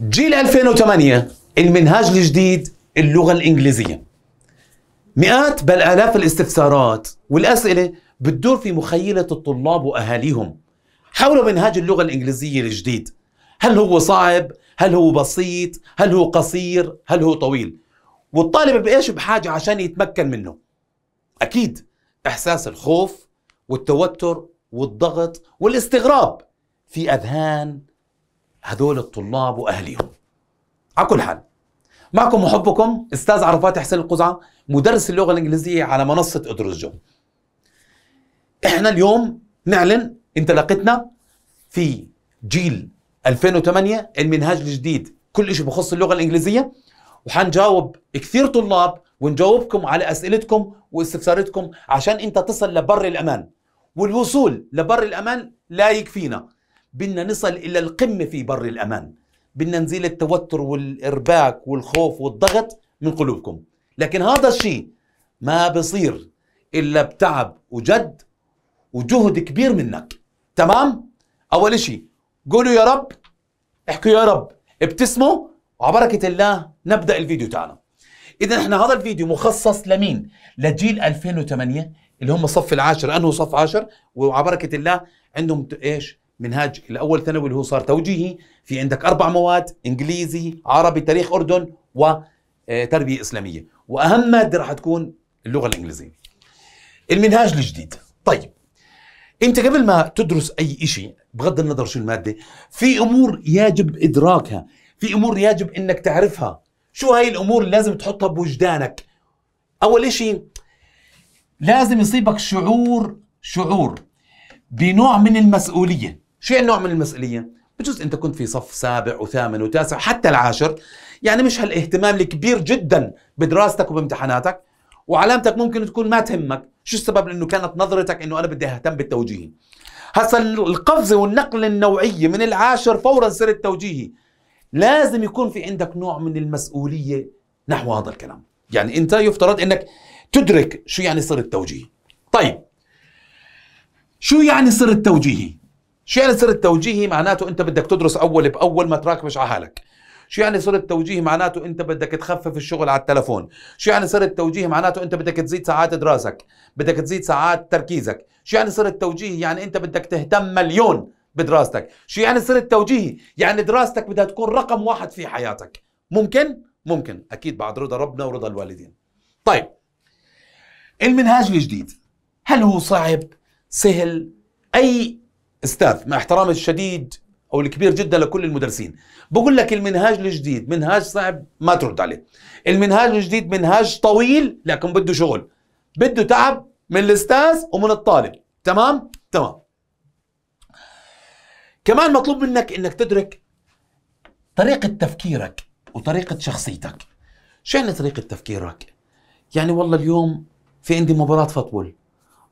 جيل 2008 المنهاج الجديد اللغة الإنجليزية مئات بل آلاف الاستفسارات والأسئلة بتدور في مخيلة الطلاب وأهاليهم حول منهاج اللغة الإنجليزية الجديد هل هو صعب؟ هل هو بسيط؟ هل هو قصير؟ هل هو طويل؟ والطالب بإيش بحاجة عشان يتمكن منه؟ أكيد إحساس الخوف والتوتر والضغط والاستغراب في أذهان هذول الطلاب واهليهم على كل حال معكم وحبكم استاذ عرفات حسين القزعه مدرس اللغه الانجليزيه على منصه ادرس جو احنا اليوم نعلن انطلاقتنا في جيل 2008 المنهاج الجديد كل شيء بخص اللغه الانجليزيه وحنجاوب كثير طلاب ونجاوبكم على اسئلتكم واستفساراتكم عشان انت تصل لبر الامان والوصول لبر الامان لا يكفينا بدنا نصل إلى القمة في بر الأمان بدنا نزيل التوتر والإرباك والخوف والضغط من قلوبكم لكن هذا الشيء ما بصير إلا بتعب وجد وجهد كبير منك تمام؟ أول شيء قولوا يا رب احكوا يا رب ابتسموا وعبركة الله نبدأ الفيديو تاعنا إذا احنا هذا الفيديو مخصص لمين؟ لجيل 2008 اللي هم الصف العاشر أنه صف عاشر وعبركة الله عندهم ايش؟ منهاج الاول ثانوي اللي هو صار توجيهي في عندك اربع مواد انجليزي عربي تاريخ اردن وتربيه آه، اسلاميه واهم ماده راح تكون اللغه الانجليزيه المنهاج الجديد طيب انت قبل ما تدرس اي شيء بغض النظر شو الماده في امور يجب ادراكها في امور يجب انك تعرفها شو هاي الامور اللي لازم تحطها بوجدانك اول شيء لازم يصيبك شعور شعور بنوع من المسؤوليه شو يعني نوع من المسؤوليه بجوز انت كنت في صف سابع وثامن وتاسع حتى العاشر يعني مش هالاهتمام الكبير جدا بدراستك وبامتحاناتك وعلامتك ممكن تكون ما تهمك شو السبب لانه كانت نظرتك انه انا بدي اهتم بالتوجيهي هسا القفزه والنقله النوعيه من العاشر فورا سر التوجيهي لازم يكون في عندك نوع من المسؤوليه نحو هذا الكلام يعني انت يفترض انك تدرك شو يعني سر التوجيهي طيب شو يعني سر التوجيهي شو يعني سر التوجيهي معناته انت بدك تدرس اول باول ما تراكمش على حالك شو يعني سر التوجيهي معناته انت بدك تخفف الشغل على التلفون شو يعني سر التوجيهي معناته انت بدك تزيد ساعات دراسك بدك تزيد ساعات تركيزك شو يعني سر التوجيهي يعني انت بدك تهتم مليون بدراستك شو يعني سر التوجيهي يعني دراستك بدها تكون رقم واحد في حياتك ممكن ممكن اكيد بعد رضا ربنا ورضا الوالدين طيب المنهاج الجديد هل هو صعب سهل اي استاذ مع احترامي الشديد او الكبير جدا لكل المدرسين بقول لك المنهاج الجديد منهاج صعب ما ترد عليه المنهاج الجديد منهاج طويل لكن بده شغل بده تعب من الاستاذ ومن الطالب تمام تمام كمان مطلوب منك انك تدرك طريقه تفكيرك وطريقه شخصيتك شو يعني طريقه تفكيرك يعني والله اليوم في عندي مباراه فوتبول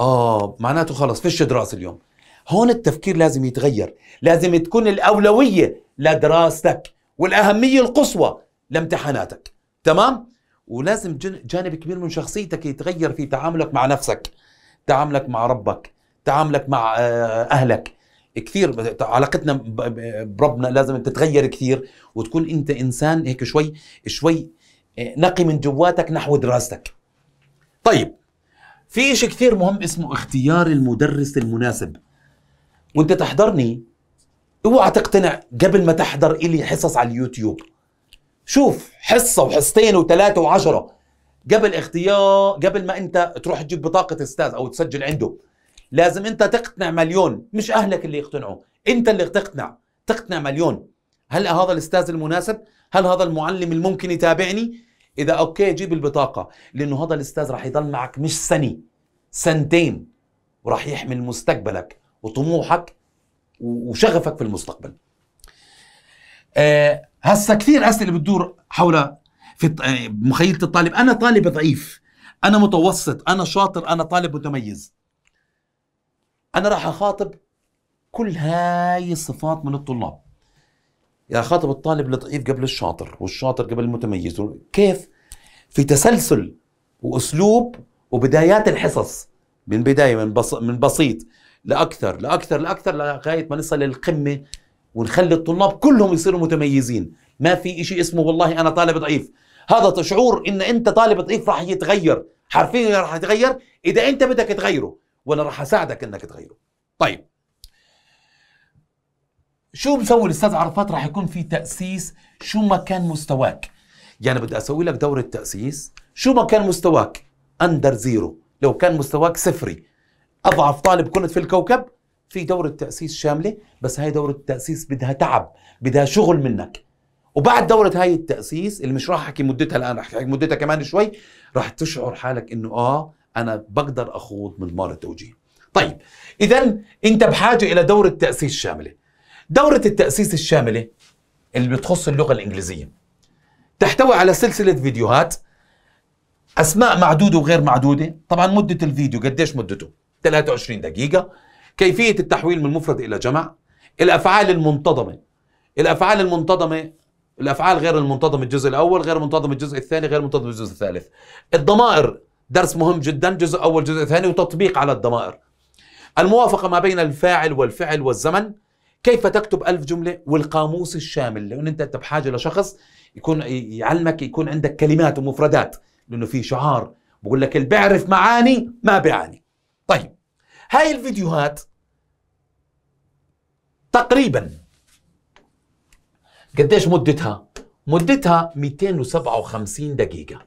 اه معناته خلص فيش دراسه اليوم هون التفكير لازم يتغير لازم تكون الأولوية لدراستك والأهمية القصوى لامتحاناتك تمام؟ ولازم جانب كبير من شخصيتك يتغير في تعاملك مع نفسك تعاملك مع ربك تعاملك مع آه، أهلك كثير علاقتنا بربنا لازم تتغير كثير وتكون انت انسان هيك شوي شوي آه، نقي من جواتك نحو دراستك طيب في شيء كثير مهم اسمه اختيار المدرس المناسب وانت تحضرني اوعى تقتنع قبل ما تحضر الي حصص على اليوتيوب شوف حصه وحصتين وثلاثه وعشره قبل اختيار قبل ما انت تروح تجيب بطاقه استاذ او تسجل عنده لازم انت تقتنع مليون مش اهلك اللي يقتنعوا انت اللي تقتنع تقتنع مليون هل هذا الاستاذ المناسب هل هذا المعلم الممكن يتابعني اذا اوكي جيب البطاقه لانه هذا الاستاذ راح يضل معك مش سنه سنتين وراح يحمل مستقبلك وطموحك وشغفك في المستقبل آه، هسا كثير اسئله بتدور حول في آه، مخيله الطالب انا طالب ضعيف انا متوسط انا شاطر انا طالب متميز انا راح اخاطب كل هاي الصفات من الطلاب يا خاطب الطالب الضعيف قبل الشاطر والشاطر قبل المتميز كيف في تسلسل واسلوب وبدايات الحصص من بدايه من بس من بسيط لاكثر لاكثر لاكثر لغايه ما نصل للقمه ونخلي الطلاب كلهم يصيروا متميزين ما في شيء اسمه والله انا طالب ضعيف هذا شعور ان انت طالب ضعيف راح يتغير حرفيا راح يتغير اذا انت بدك تغيره وانا راح اساعدك انك تغيره طيب شو بسوي الاستاذ عرفات راح يكون في تاسيس شو ما كان مستواك يعني بدي اسوي لك دوره تاسيس شو ما كان مستواك اندر زيرو لو كان مستواك صفري اضعف طالب كنت في الكوكب في دوره تاسيس شامله بس هاي دوره تاسيس بدها تعب بدها شغل منك وبعد دورة هاي التأسيس اللي مش راح أحكي مدتها الآن راح أحكي مدتها كمان شوي راح تشعر حالك إنه آه أنا بقدر أخوض مضمار التوجيه طيب إذا أنت بحاجة إلى دورة تأسيس شاملة دورة التأسيس الشاملة اللي بتخص اللغة الإنجليزية تحتوي على سلسلة فيديوهات أسماء معدودة وغير معدودة طبعا مدة الفيديو قديش مدته 23 دقيقة كيفية التحويل من مفرد إلى جمع الأفعال المنتظمة الأفعال المنتظمة الأفعال غير المنتظمة الجزء الأول غير المنتظمة الجزء الثاني غير المنتظمة الجزء الثالث الضمائر درس مهم جدا جزء أول جزء ثاني وتطبيق على الضمائر الموافقة ما بين الفاعل والفعل والزمن كيف تكتب ألف جملة والقاموس الشامل لأن أنت بحاجة لشخص يكون يعلمك يكون عندك كلمات ومفردات لأنه في شعار بقول لك اللي بيعرف معاني ما بيعاني طيب هاي الفيديوهات تقريبا قديش مدتها؟ مدتها 257 دقيقة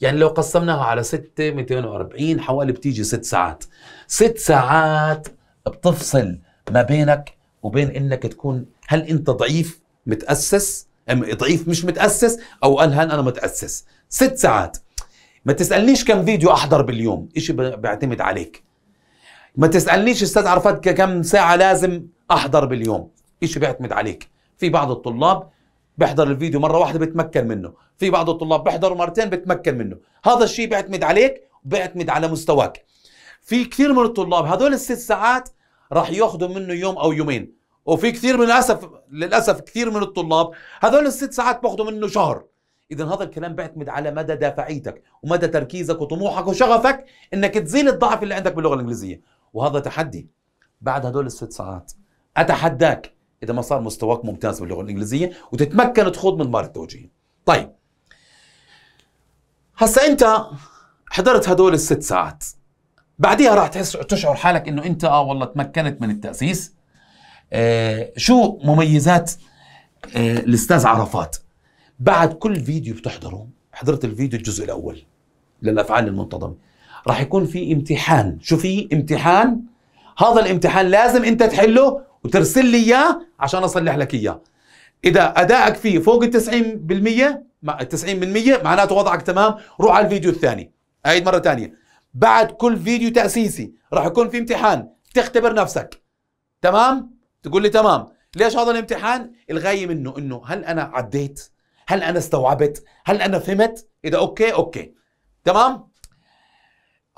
يعني لو قسمناها على 6 240 حوالي بتيجي 6 ساعات 6 ساعات بتفصل ما بينك وبين انك تكون هل انت ضعيف متأسس ضعيف مش متأسس او هل انا متأسس ست ساعات ما تسألنيش كم فيديو احضر باليوم اشي بيعتمد عليك ما تسالنيش استاذ عرفات كم ساعه لازم احضر باليوم شيء بيعتمد عليك في بعض الطلاب بيحضر الفيديو مره واحده بتمكن منه في بعض الطلاب بيحضروا مرتين بتمكن منه هذا الشيء بيعتمد عليك وبيعتمد على مستواك في كثير من الطلاب هذول الست ساعات راح ياخذوا منه يوم او يومين وفي كثير من للاسف للاسف كثير من الطلاب هذول الست ساعات باخذوا منه شهر اذا هذا الكلام بيعتمد على مدى دافعيتك ومدى تركيزك وطموحك وشغفك انك تزيل الضعف اللي عندك باللغه الانجليزيه وهذا تحدي بعد هدول الست ساعات اتحداك اذا ما صار مستواك ممتاز باللغه الانجليزيه وتتمكن تخوض من مار التوجيهي طيب هسا انت حضرت هدول الست ساعات بعديها راح تحس تشعر حالك انه انت اه والله تمكنت من التاسيس آه شو مميزات آه الاستاذ عرفات بعد كل فيديو بتحضره حضرت الفيديو الجزء الاول للافعال المنتظمه راح يكون في امتحان شو في امتحان هذا الامتحان لازم انت تحله وترسل لي اياه عشان اصلح لك اياه اذا ادائك فيه فوق ال 90% مع 90% معناته وضعك تمام روح على الفيديو الثاني اعيد مره ثانيه بعد كل فيديو تاسيسي راح يكون في امتحان تختبر نفسك تمام تقول لي تمام ليش هذا الامتحان الغايه منه انه هل انا عديت هل انا استوعبت هل انا فهمت اذا اوكي اوكي تمام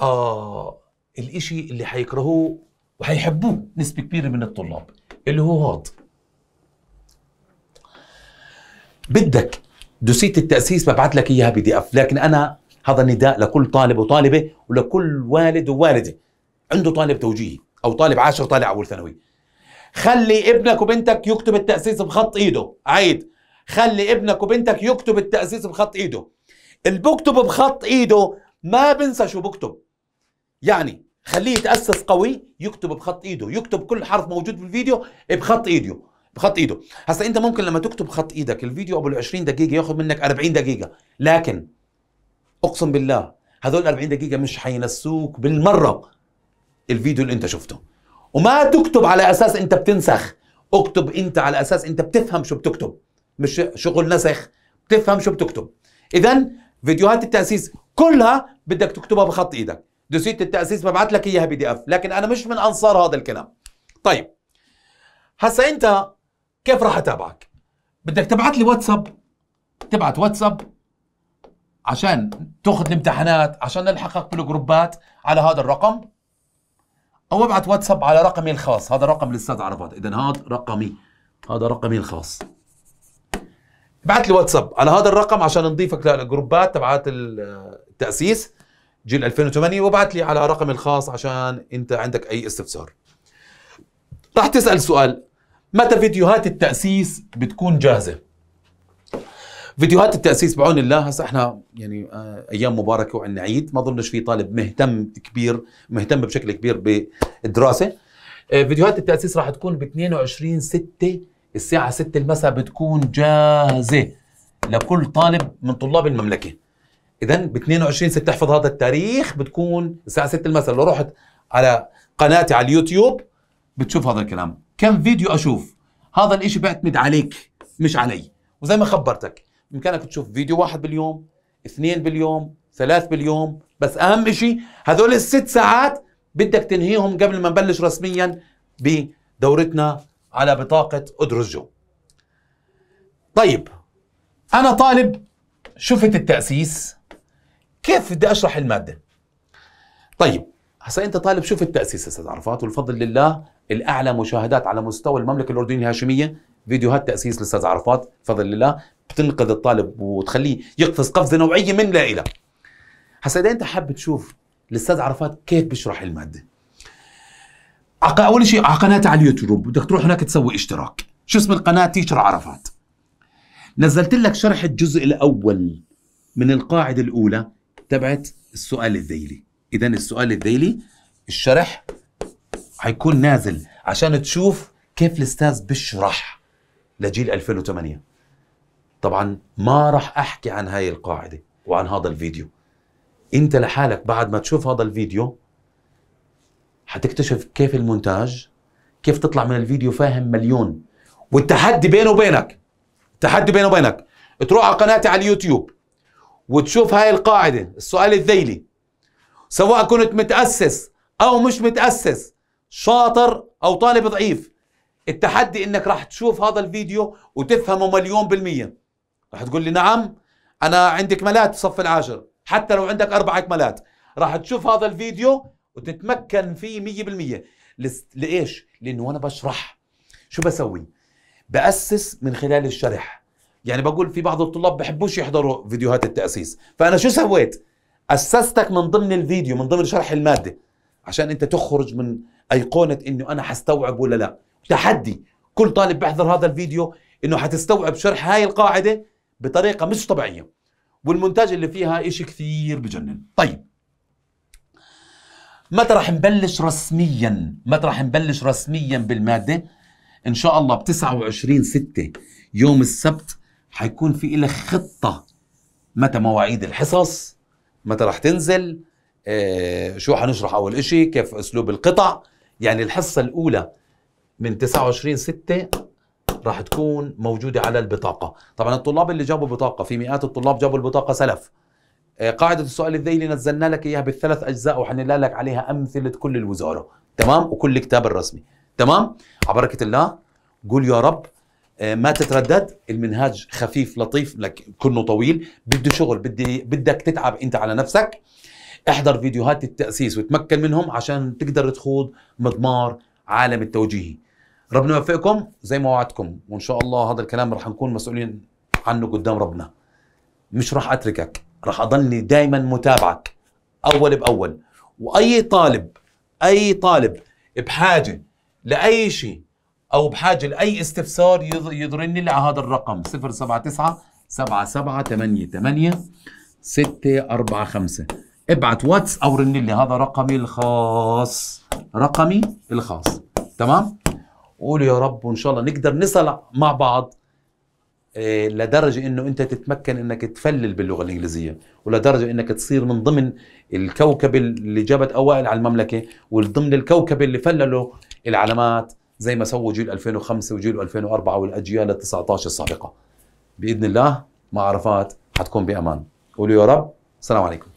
آه الإشي اللي حيكرهوه وحيحبوه نسبة كبيرة من الطلاب اللي هو هاد بدك دوسية التأسيس ببعث لك إياها بي دي إف لكن أنا هذا نداء لكل طالب وطالبة ولكل والد ووالدة عنده طالب توجيهي أو طالب عاشر طالع أول ثانوي خلي ابنك وبنتك يكتب التأسيس بخط إيده عيد خلي ابنك وبنتك يكتب التأسيس بخط إيده اللي بكتب بخط إيده ما بنسى شو بكتب يعني خليه يتاسس قوي يكتب بخط ايده يكتب كل حرف موجود بالفيديو بخط ايده بخط ايده هسا انت ممكن لما تكتب خط ايدك الفيديو ابو 20 دقيقه ياخذ منك 40 دقيقه لكن اقسم بالله هذول 40 دقيقه مش حينسوك بالمره الفيديو اللي انت شفته وما تكتب على اساس انت بتنسخ اكتب انت على اساس انت بتفهم شو بتكتب مش شغل نسخ بتفهم شو بتكتب اذا فيديوهات التاسيس كلها بدك تكتبها بخط ايدك دوسيه التاسيس ببعث لك اياها بي دي اف لكن انا مش من انصار هذا الكلام طيب هسا انت كيف راح اتابعك بدك تبعث لي واتساب تبعت واتساب عشان تاخذ الامتحانات عشان نلحقك بالجروبات على هذا الرقم او ابعت واتساب على رقمي الخاص هذا رقم الاستاذ عرفات اذا هذا رقمي هذا رقمي الخاص ابعت لي واتساب على هذا الرقم عشان نضيفك للجروبات تبعات التاسيس جيل 2008 وابعث لي على رقمي الخاص عشان انت عندك اي استفسار راح تسال سؤال متى فيديوهات التاسيس بتكون جاهزه فيديوهات التاسيس بعون الله هسه احنا يعني آه، ايام مباركه وعندنا عيد ما ظنش في طالب مهتم كبير مهتم بشكل كبير بالدراسه آه، فيديوهات التاسيس راح تكون ب 22 6 الساعه 6 المساء بتكون جاهزه لكل طالب من طلاب المملكه اذا ب 22 6 احفظ هذا التاريخ بتكون الساعه 6 المساء لو رحت على قناتي على اليوتيوب بتشوف هذا الكلام كم فيديو اشوف هذا الاشي بعتمد عليك مش علي وزي ما خبرتك بامكانك تشوف فيديو واحد باليوم اثنين باليوم ثلاث باليوم بس اهم اشي هذول الست ساعات بدك تنهيهم قبل ما نبلش رسميا بدورتنا على بطاقه ادرس جو طيب انا طالب شفت التاسيس كيف بدي اشرح الماده طيب هسا انت طالب شوف التاسيس استاذ عرفات والفضل لله الاعلى مشاهدات على مستوى المملكه الاردنيه الهاشميه فيديوهات تاسيس الاستاذ عرفات بفضل الله بتنقذ الطالب وتخليه يقفز قفزه نوعيه من لا الى هسا اذا انت حاب تشوف الاستاذ عرفات كيف بيشرح الماده اول شيء على قناتي على اليوتيوب بدك تروح هناك تسوي اشتراك شو اسم القناه تيشر عرفات نزلت لك شرح الجزء الاول من القاعده الاولى تبعت السؤال الذيلي اذا السؤال الذيلي الشرح هيكون نازل عشان تشوف كيف الاستاذ بيشرح لجيل 2008 طبعا ما راح احكي عن هاي القاعده وعن هذا الفيديو انت لحالك بعد ما تشوف هذا الفيديو حتكتشف كيف المونتاج كيف تطلع من الفيديو فاهم مليون والتحدي بينه وبينك التحدي بينه وبينك تروح على قناتي على اليوتيوب وتشوف هاي القاعدة السؤال الذيلي سواء كنت متأسس أو مش متأسس شاطر أو طالب ضعيف التحدي إنك راح تشوف هذا الفيديو وتفهمه مليون بالمية راح تقول لي نعم أنا عندي كمالات صف العاشر حتى لو عندك أربع كمالات راح تشوف هذا الفيديو وتتمكن فيه مية بالمية لإيش؟ لأنه أنا بشرح شو بسوي؟ بأسس من خلال الشرح يعني بقول في بعض الطلاب بحبوش يحضروا فيديوهات التأسيس فأنا شو سويت أسستك من ضمن الفيديو من ضمن شرح المادة عشان أنت تخرج من أيقونة أنه أنا حستوعب ولا لا تحدي كل طالب بيحضر هذا الفيديو أنه حتستوعب شرح هاي القاعدة بطريقة مش طبيعية والمونتاج اللي فيها إشي كثير بجنن طيب متى رح نبلش رسميا متى رح نبلش رسميا بالمادة إن شاء الله ب 29 6 يوم السبت حيكون في لك خطه متى مواعيد الحصص متى رح تنزل آه شو حنشرح اول إشي كيف اسلوب القطع يعني الحصه الاولى من 29 6 راح تكون موجوده على البطاقه طبعا الطلاب اللي جابوا بطاقه في مئات الطلاب جابوا البطاقه سلف آه قاعده السؤال الذيلي نزلنا لك اياها بالثلاث اجزاء وحنلا لك عليها امثله كل الوزاره تمام وكل كتاب الرسمي تمام على بركه الله قول يا رب آه، ما تتردد المنهاج خفيف لطيف لك كنه طويل بده شغل بدي بدك تتعب انت على نفسك احضر فيديوهات التاسيس وتمكن منهم عشان تقدر تخوض مضمار عالم التوجيهي ربنا يوفقكم زي ما وعدتكم وان شاء الله هذا الكلام رح نكون مسؤولين عنه قدام ربنا مش راح اتركك راح اضلني دائما متابعك اول باول واي طالب اي طالب بحاجه لاي شيء او بحاجه لاي استفسار يضرني لي على هذا الرقم 079 7788 -5. ابعت واتس او رن لي هذا رقمي الخاص رقمي الخاص تمام قول يا رب وان شاء الله نقدر نصل مع بعض إيه لدرجه انه انت تتمكن انك تفلل باللغه الانجليزيه ولدرجه انك تصير من ضمن الكوكب اللي جابت اوائل على المملكه وضمن الكوكب اللي فللوا العلامات زي ما سووا جيل 2005 وجيل 2004 والاجيال ال 19 السابقه باذن الله مع عرفات حتكون بامان قولوا يا رب السلام عليكم